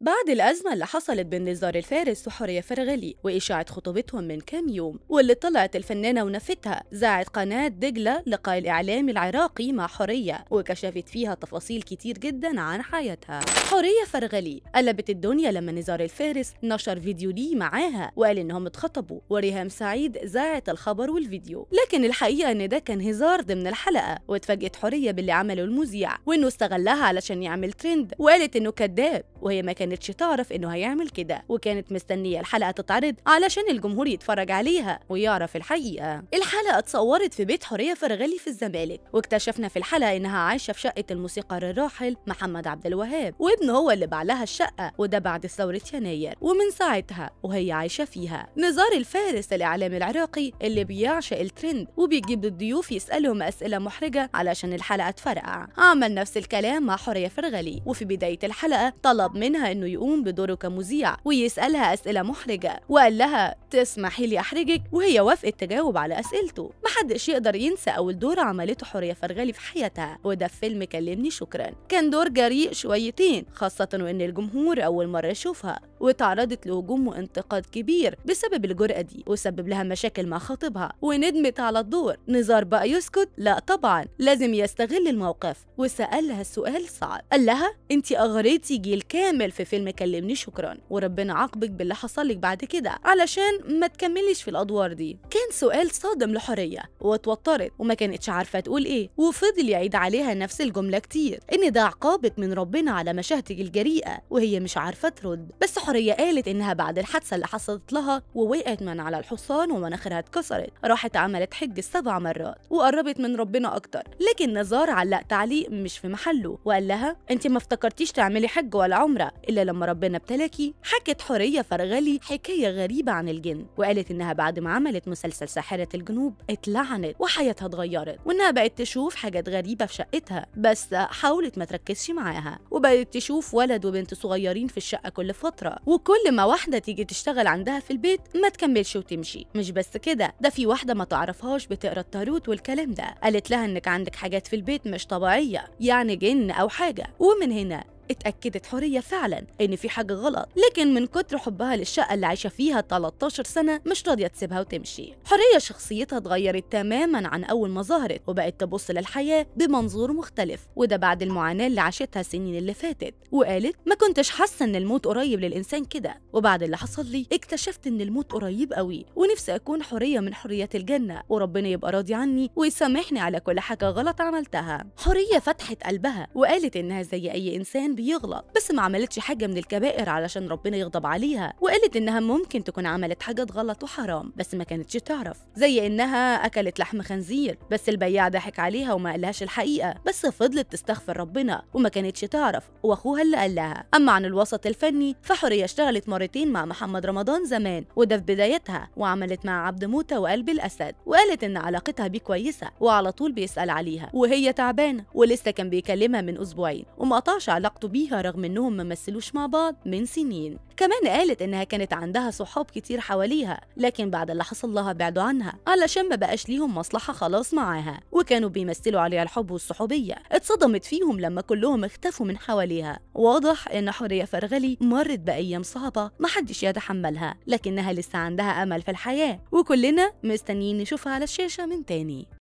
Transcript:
بعد الأزمة اللي حصلت بين نزار الفارس وحورية فرغلي وإشاعة خطوبتهم من كام يوم واللي طلعت الفنانة ونفتها زاعت قناة دجلة لقاء الإعلامي العراقي مع حورية وكشفت فيها تفاصيل كتير جدا عن حياتها حورية فرغلي قلبت الدنيا لما نزار الفارس نشر فيديو ليه معاها وقال إنهم اتخطبوا وريهام سعيد زاعت الخبر والفيديو لكن الحقيقة إن ده كان هزار ضمن الحلقة واتفاجئت حورية باللي عمله المذيع وإنه استغلها علشان يعمل ترند وقالت إنه كذاب وهي ما كان كانتش تعرف إنه هيعمل كده وكانت مستنية الحلقة تتعرض علشان الجمهور يتفرج عليها ويعرف الحقيقة الحلقة اتصورت في بيت حورية فرغلي في الزمالك واكتشفنا في الحلقة إنها عايشة في شقة الموسيقار الراحل محمد عبد الوهاب وابنه هو اللي باع لها الشقة وده بعد ثورة يناير ومن ساعتها وهي عايشة فيها نزار الفارس الإعلامي العراقي اللي بيعشق الترند وبيجيب الضيوف يسألهم أسئلة محرجة علشان الحلقة تفرقع عمل نفس الكلام مع حورية فرغلي وفي بداية الحلقة طلب منها أنه يقوم بدوره كمذيع ويسألها أسئلة محرجة وقال لها تسمحي لي أحرجك وهي وافقت تجاوب على أسئلته محدش يقدر ينسى أول دور عملته حورية فرغلي في حياتها وده في فيلم كلمني شكرا كان دور جريء شويتين خاصة وإن الجمهور أول مرة يشوفها وتعرضت لهجوم وانتقاد كبير بسبب الجرأة دي وسبب لها مشاكل مع خطيبها وندمت على الدور نزار بقى يسكت لا طبعا لازم يستغل الموقف وسألها سؤال صعب قال لها انت أغريتي جيل كامل في فيلم كلمني شكرا وربنا عاقبك باللي حصلك بعد كده علشان ما تكمليش في الادوار دي كان سؤال صادم لحريه واتوترت وما كانتش عارفه تقول ايه وفضل يعيد عليها نفس الجمله كتير ان ده عقابك من ربنا على مشاهدك الجريئه وهي مش عارفه ترد بس حريه قالت انها بعد الحادثه اللي حصلت لها ووقعت من على الحصان ومناخيرها اتكسرت راحت عملت حج السبع مرات وقربت من ربنا اكتر لكن نزار علق تعليق مش في محله وقال لها انت ما افتكرتيش تعملي حج ولا عمره إلا لما ربنا ابتلاكي حكت حورية فرغلي حكاية غريبة عن الجن وقالت إنها بعد ما عملت مسلسل ساحرة الجنوب اتلعنت وحياتها اتغيرت وإنها بقت تشوف حاجات غريبة في شقتها بس حاولت ما تركزش معاها وبقت تشوف ولد وبنت صغيرين في الشقة كل فترة وكل ما واحدة تيجي تشتغل عندها في البيت ما تكملش وتمشي مش بس كده ده في واحدة ما تعرفهاش بتقرا التاروت والكلام ده قالت لها إنك عندك حاجات في البيت مش طبيعية يعني جن أو حاجة ومن هنا اتأكدت حورية فعلا إن في حاجة غلط لكن من كتر حبها للشقة اللي عايشة فيها 13 سنة مش راضية تسيبها وتمشي حورية شخصيتها اتغيرت تماما عن أول ما ظهرت وبقت تبص للحياة بمنظور مختلف وده بعد المعاناة اللي عاشتها السنين اللي فاتت وقالت ما كنتش حاسة إن الموت قريب للإنسان كده وبعد اللي حصل لي اكتشفت إن الموت قريب قوي ونفسي أكون حورية من حريات الجنة وربنا يبقى راضي عني ويسامحني على كل حاجة غلط عملتها حورية فتحت قلبها وقالت إنها زي أي إنسان بيغلط بس ما عملتش حاجة من الكبائر علشان ربنا يغضب عليها وقالت إنها ممكن تكون عملت حاجات غلط وحرام بس ما كانتش تعرف زي إنها أكلت لحم خنزير بس البياع ضحك عليها وما قالهاش الحقيقة بس فضلت تستغفر ربنا وما كانتش تعرف وأخوها اللي قال لها أما عن الوسط الفني فحورية اشتغلت مرتين مع محمد رمضان زمان وده في بدايتها وعملت مع عبد موتة وقلب الأسد وقالت إن علاقتها بيه كويسة وعلى طول بيسأل عليها وهي تعبانة ولسه كان بيكلمها من أسبوعين وما قطعش علاقته ارتبطوا بيها رغم انهم ما مثلوش مع بعض من سنين كمان قالت انها كانت عندها صحاب كتير حواليها لكن بعد اللي حصل لها بعدوا عنها علشان ما بقاش ليهم مصلحه خلاص معاها وكانوا بيمثلوا عليها الحب والصحوبيه اتصدمت فيهم لما كلهم اختفوا من حواليها واضح ان حوريه فرغلي مرت بايام صعبه محدش يتحملها لكنها لسه عندها امل في الحياه وكلنا مستنيين نشوفها على الشاشه من تاني